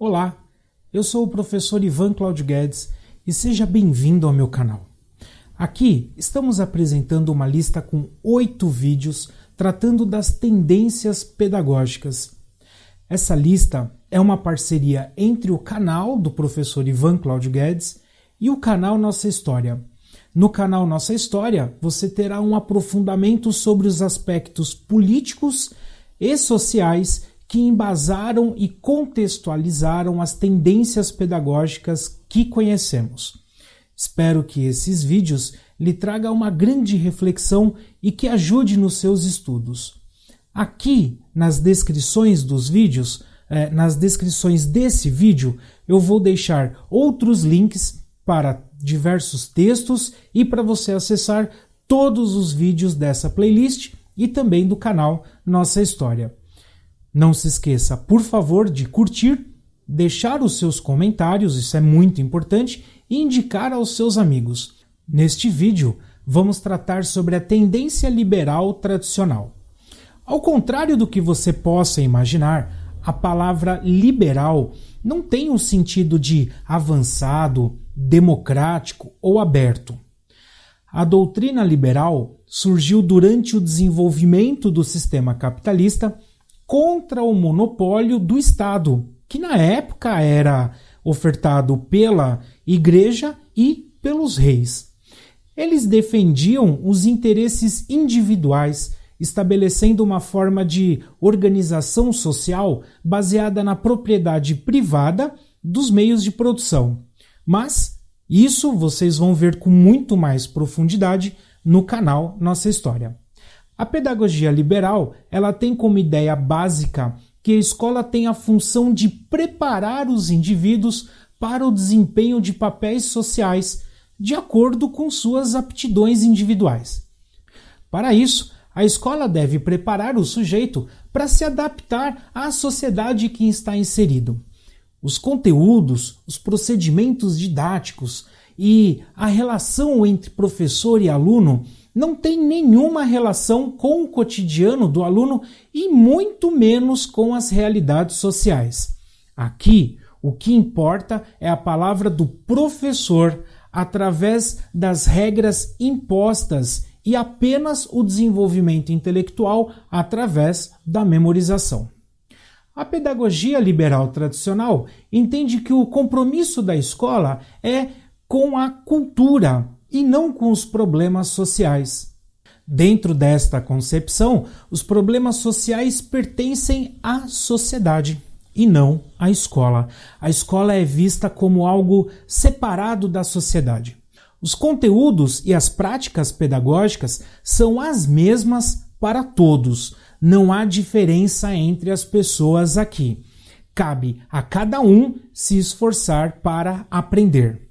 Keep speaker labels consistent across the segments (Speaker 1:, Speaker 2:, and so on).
Speaker 1: Olá, eu sou o professor Ivan Claudio Guedes e seja bem-vindo ao meu canal. Aqui estamos apresentando uma lista com oito vídeos tratando das tendências pedagógicas. Essa lista é uma parceria entre o canal do professor Ivan Claudio Guedes e o canal Nossa História. No canal Nossa História, você terá um aprofundamento sobre os aspectos políticos e sociais que embasaram e contextualizaram as tendências pedagógicas que conhecemos. Espero que esses vídeos lhe tragam uma grande reflexão e que ajude nos seus estudos. Aqui nas descrições dos vídeos, eh, nas descrições desse vídeo, eu vou deixar outros links para diversos textos e para você acessar todos os vídeos dessa playlist e também do canal Nossa História. Não se esqueça, por favor, de curtir, deixar os seus comentários, isso é muito importante, e indicar aos seus amigos. Neste vídeo, vamos tratar sobre a tendência liberal tradicional. Ao contrário do que você possa imaginar, a palavra liberal não tem o um sentido de avançado, democrático ou aberto. A doutrina liberal surgiu durante o desenvolvimento do sistema capitalista contra o monopólio do Estado, que na época era ofertado pela Igreja e pelos reis. Eles defendiam os interesses individuais, estabelecendo uma forma de organização social baseada na propriedade privada dos meios de produção. Mas isso vocês vão ver com muito mais profundidade no canal Nossa História. A pedagogia liberal, ela tem como ideia básica que a escola tem a função de preparar os indivíduos para o desempenho de papéis sociais de acordo com suas aptidões individuais. Para isso, a escola deve preparar o sujeito para se adaptar à sociedade que está inserido. Os conteúdos, os procedimentos didáticos e a relação entre professor e aluno não tem nenhuma relação com o cotidiano do aluno e muito menos com as realidades sociais. Aqui, o que importa é a palavra do professor através das regras impostas e apenas o desenvolvimento intelectual através da memorização. A pedagogia liberal tradicional entende que o compromisso da escola é com a cultura, e não com os problemas sociais. Dentro desta concepção, os problemas sociais pertencem à sociedade e não à escola. A escola é vista como algo separado da sociedade. Os conteúdos e as práticas pedagógicas são as mesmas para todos. Não há diferença entre as pessoas aqui. Cabe a cada um se esforçar para aprender.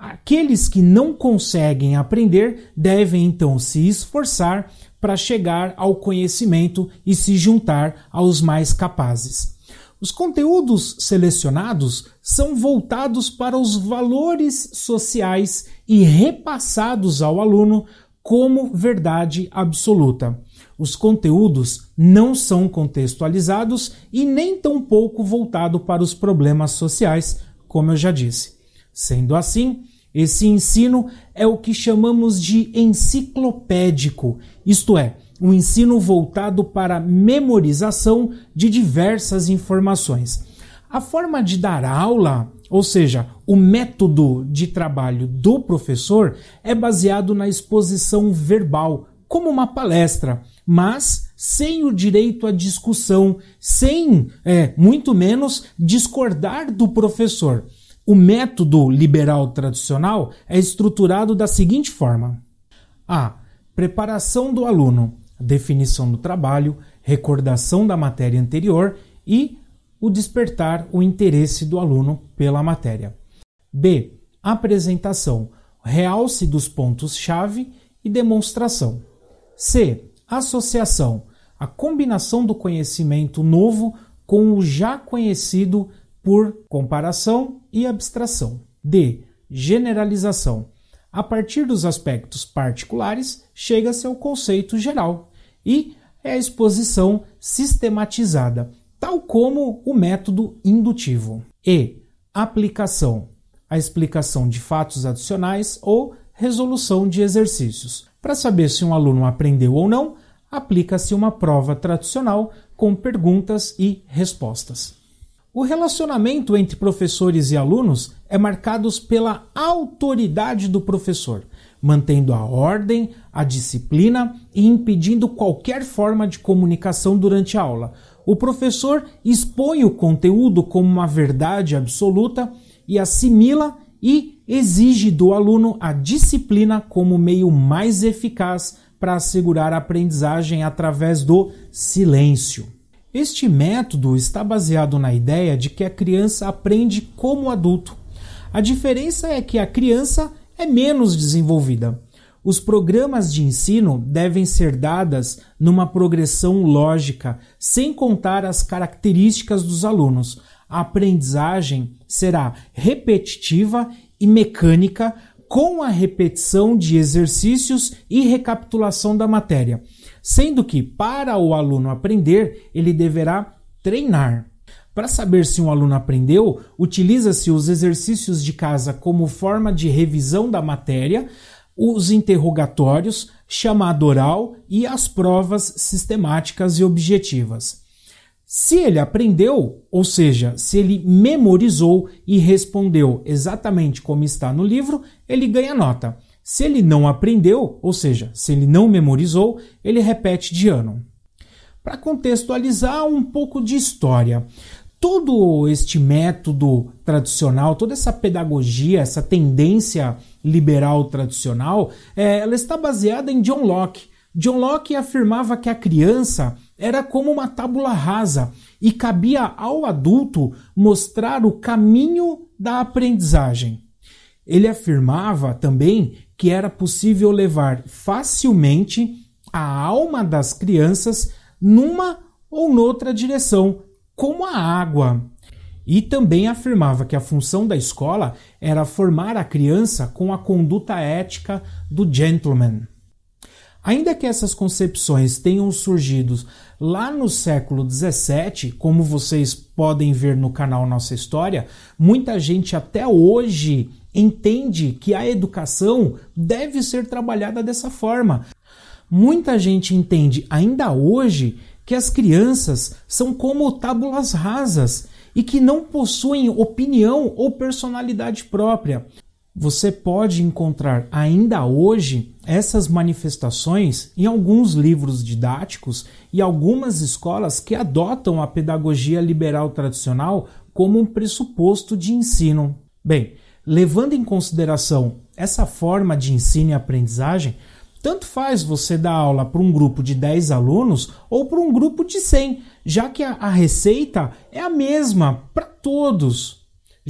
Speaker 1: Aqueles que não conseguem aprender devem então se esforçar para chegar ao conhecimento e se juntar aos mais capazes. Os conteúdos selecionados são voltados para os valores sociais e repassados ao aluno como verdade absoluta. Os conteúdos não são contextualizados e nem tão pouco voltado para os problemas sociais, como eu já disse. Sendo assim, esse ensino é o que chamamos de enciclopédico, isto é, um ensino voltado para a memorização de diversas informações. A forma de dar aula, ou seja, o método de trabalho do professor, é baseado na exposição verbal, como uma palestra, mas sem o direito à discussão, sem, é, muito menos, discordar do professor. O método liberal tradicional é estruturado da seguinte forma: a preparação do aluno, definição do trabalho, recordação da matéria anterior e o despertar o interesse do aluno pela matéria. B. Apresentação, realce dos pontos-chave e demonstração. C. Associação, a combinação do conhecimento novo com o já conhecido por comparação e abstração. D. Generalização. A partir dos aspectos particulares, chega-se ao conceito geral. E é a exposição sistematizada, tal como o método indutivo. E. Aplicação. A explicação de fatos adicionais ou resolução de exercícios. Para saber se um aluno aprendeu ou não, aplica-se uma prova tradicional com perguntas e respostas. O relacionamento entre professores e alunos é marcado pela autoridade do professor, mantendo a ordem, a disciplina e impedindo qualquer forma de comunicação durante a aula. O professor expõe o conteúdo como uma verdade absoluta e assimila e exige do aluno a disciplina como meio mais eficaz para assegurar a aprendizagem através do silêncio. Este método está baseado na ideia de que a criança aprende como adulto. A diferença é que a criança é menos desenvolvida. Os programas de ensino devem ser dadas numa progressão lógica, sem contar as características dos alunos. A aprendizagem será repetitiva e mecânica, com a repetição de exercícios e recapitulação da matéria sendo que para o aluno aprender, ele deverá treinar. Para saber se um aluno aprendeu, utiliza-se os exercícios de casa como forma de revisão da matéria, os interrogatórios, chamada oral e as provas sistemáticas e objetivas. Se ele aprendeu, ou seja, se ele memorizou e respondeu exatamente como está no livro, ele ganha nota. Se ele não aprendeu, ou seja, se ele não memorizou, ele repete de ano. Para contextualizar um pouco de história, todo este método tradicional, toda essa pedagogia, essa tendência liberal tradicional, é, ela está baseada em John Locke. John Locke afirmava que a criança era como uma tábula rasa e cabia ao adulto mostrar o caminho da aprendizagem. Ele afirmava também que era possível levar facilmente a alma das crianças numa ou noutra direção, como a água. E também afirmava que a função da escola era formar a criança com a conduta ética do gentleman. Ainda que essas concepções tenham surgido lá no século XVII, como vocês podem ver no canal Nossa História, muita gente até hoje entende que a educação deve ser trabalhada dessa forma. Muita gente entende ainda hoje que as crianças são como tábulas rasas e que não possuem opinião ou personalidade própria. Você pode encontrar ainda hoje essas manifestações em alguns livros didáticos e algumas escolas que adotam a pedagogia liberal tradicional como um pressuposto de ensino. Bem, levando em consideração essa forma de ensino e aprendizagem, tanto faz você dar aula para um grupo de 10 alunos ou para um grupo de 100, já que a, a receita é a mesma para todos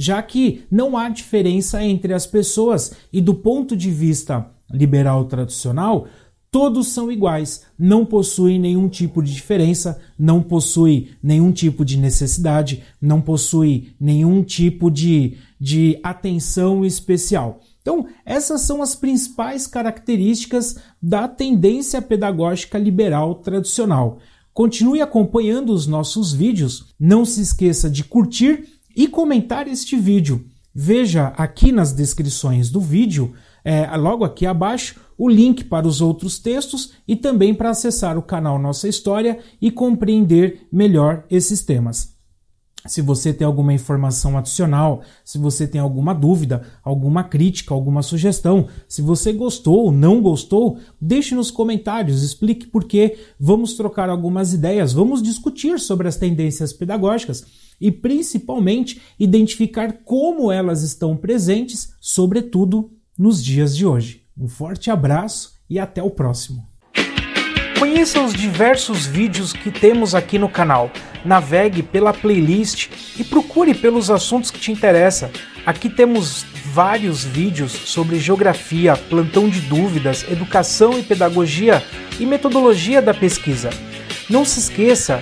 Speaker 1: já que não há diferença entre as pessoas e, do ponto de vista liberal tradicional, todos são iguais, não possuem nenhum tipo de diferença, não possuem nenhum tipo de necessidade, não possuem nenhum tipo de, de atenção especial. Então, essas são as principais características da tendência pedagógica liberal tradicional. Continue acompanhando os nossos vídeos, não se esqueça de curtir e comentar este vídeo. Veja aqui nas descrições do vídeo, é, logo aqui abaixo, o link para os outros textos e também para acessar o canal Nossa História e compreender melhor esses temas. Se você tem alguma informação adicional, se você tem alguma dúvida, alguma crítica, alguma sugestão, se você gostou ou não gostou, deixe nos comentários, explique por quê, vamos trocar algumas ideias, vamos discutir sobre as tendências pedagógicas e principalmente identificar como elas estão presentes, sobretudo nos dias de hoje. Um forte abraço e até o próximo. Conheça os diversos vídeos que temos aqui no canal. Navegue pela playlist e procure pelos assuntos que te interessam. Aqui temos vários vídeos sobre geografia, plantão de dúvidas, educação e pedagogia e metodologia da pesquisa. Não se esqueça